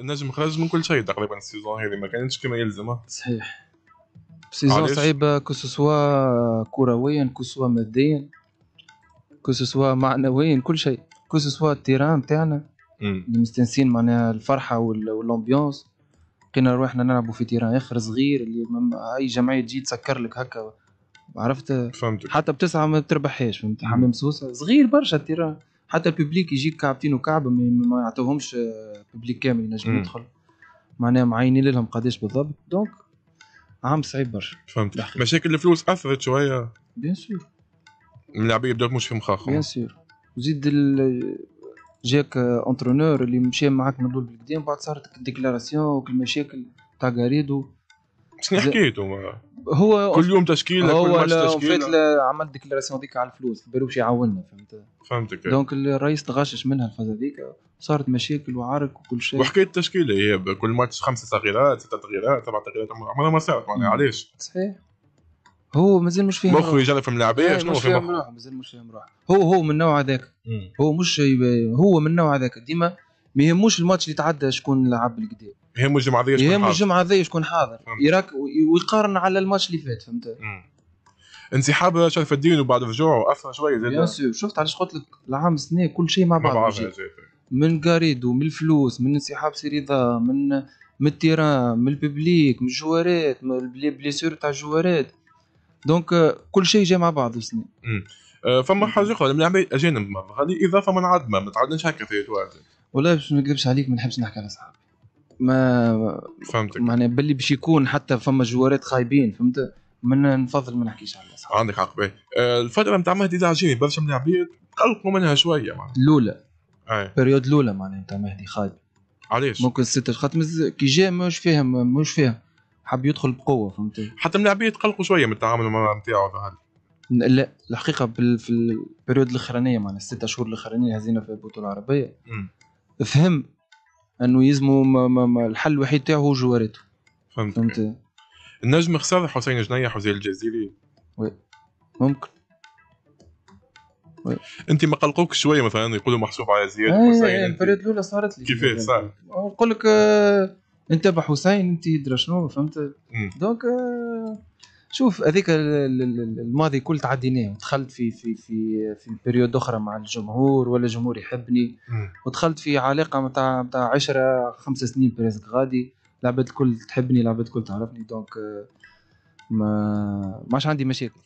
نجم خرج من كل شيء تقريبا السيزون هذه ما كانتش كما يلزمها صحيح سيزون صعيبه كوسوسوا كرويا كوسوسوا ماديا كوسوسوا معنويا كل شيء كوسوسوا التيران تاعنا اللي مستنسين معناها الفرحه والامبيونس لقينا روحنا نلعبوا في تيران اخر صغير اللي اي جمعيه تجي تسكر لك هكا عرفت فهمتك حتى بتسعه ما بتربحهاش فهمت حمام سوسه صغير برشا التيران حتى الببليك يجيك كعبتين وكعبه ما يعطوهمش آه، ببليك كامل ينجم يدخل معناها معينين لهم قداش بالضبط دونك عام صعيب برشا فهمت مشاكل الفلوس اثرت شويه بيان سور اللاعبين بدات مش في مخاخهم بيان سور وزيد جاك اونترونور آه، اللي مشى معاك من الاول بالقدام بعد صارت ديكلاراسيون وكل المشاكل تاع غاريدو شنو حكيتو هو كل يوم تشكيله هو كل ماتش تشكيله عمل ديكلاراسيون هذيك على الفلوس بالو باش يعاوننا فهمت فهمتك أيوة. دونك الرئيس تغشش منها الفازه هذيك صارت مشاكل وعارك وكل شيء وحكايه التشكيله هي كل ماتش خمسه تغييرات سته تغييرات سبعه تغييرات عمرها ما صارت معناها علاش؟ صحيح هو مازال مش فاهم مخه يجرب في ملاعبيه شنو في مخه مازال مش فاهم روحه هو هو من النوع هذاك هو مش هو من النوع هذاك ديما ما يهموش الماتش اللي تعدى شكون لعب القديم يهمه الجمعه ذي شكون يهمه الجمعه ذي شكون حاضر يراك ويقارن على الماتش اللي فات فهمت انسحاب شرف الدين وبعد رجوعه اثر شويه زاد بيان سور شفت علاش قلت لك العام سنة كل شيء مع بعض من جاريدو من الفلوس من انسحاب سيريضا من من التيران من الببليك من الجوارات من البليسور تاع الجوارات دونك آه، كل شيء جا مع بعض سنة آه، فما حاجه اخرى يعني من اجانب غادي اضافه من عدمه ما تعدناش هكا في توا ولا باش ما نكذبش عليك ما نحبش نحكي على صحابي ما فهمتك معناها باللي باش يكون حتى فما جوارات خايبين فهمت من نفضل ما نحكيش على الاسعار عندك حق باهي آه، الفتره نتاع مهدي تعجبني برشا من العباد تقلقوا منها شويه معناها الاولى بيريود الاولى معناها نتاع مهدي خايب علاش ممكن ستة خاطر كي جا مش فاهم مش فاهم حب يدخل بقوه فهمت حتى من العباد تقلقوا شويه من التعامل نتاعو لا الحقيقه في البريود الاخرانيه معناها الستة شهور الاخرانيه هزينا في البطوله العربيه فهم انه يلزموا الحل الوحيد تاعو هو جوارته فهمت فهمت النجم خسر حسين جنيح وزير الجزيري وي ممكن وي. انت ما قلقوك شويه مثلا يقولوا محسوب على زياد آه، حسين ايه الاولى صارت لي كيفاش صار نقول لك آه، انت بحسين انت درا شنو فهمت دونك آه شوف هذيك الماضي كل تعديناه دخلت في في في في بيريود اخرى مع الجمهور ولا الجمهور يحبني ودخلت في علاقه متاع متاع 10 خمس سنين بريزك غادي لعبت الكل تحبني لعبت الكل تعرفني دونك آه، ما ماش عندي مشاكل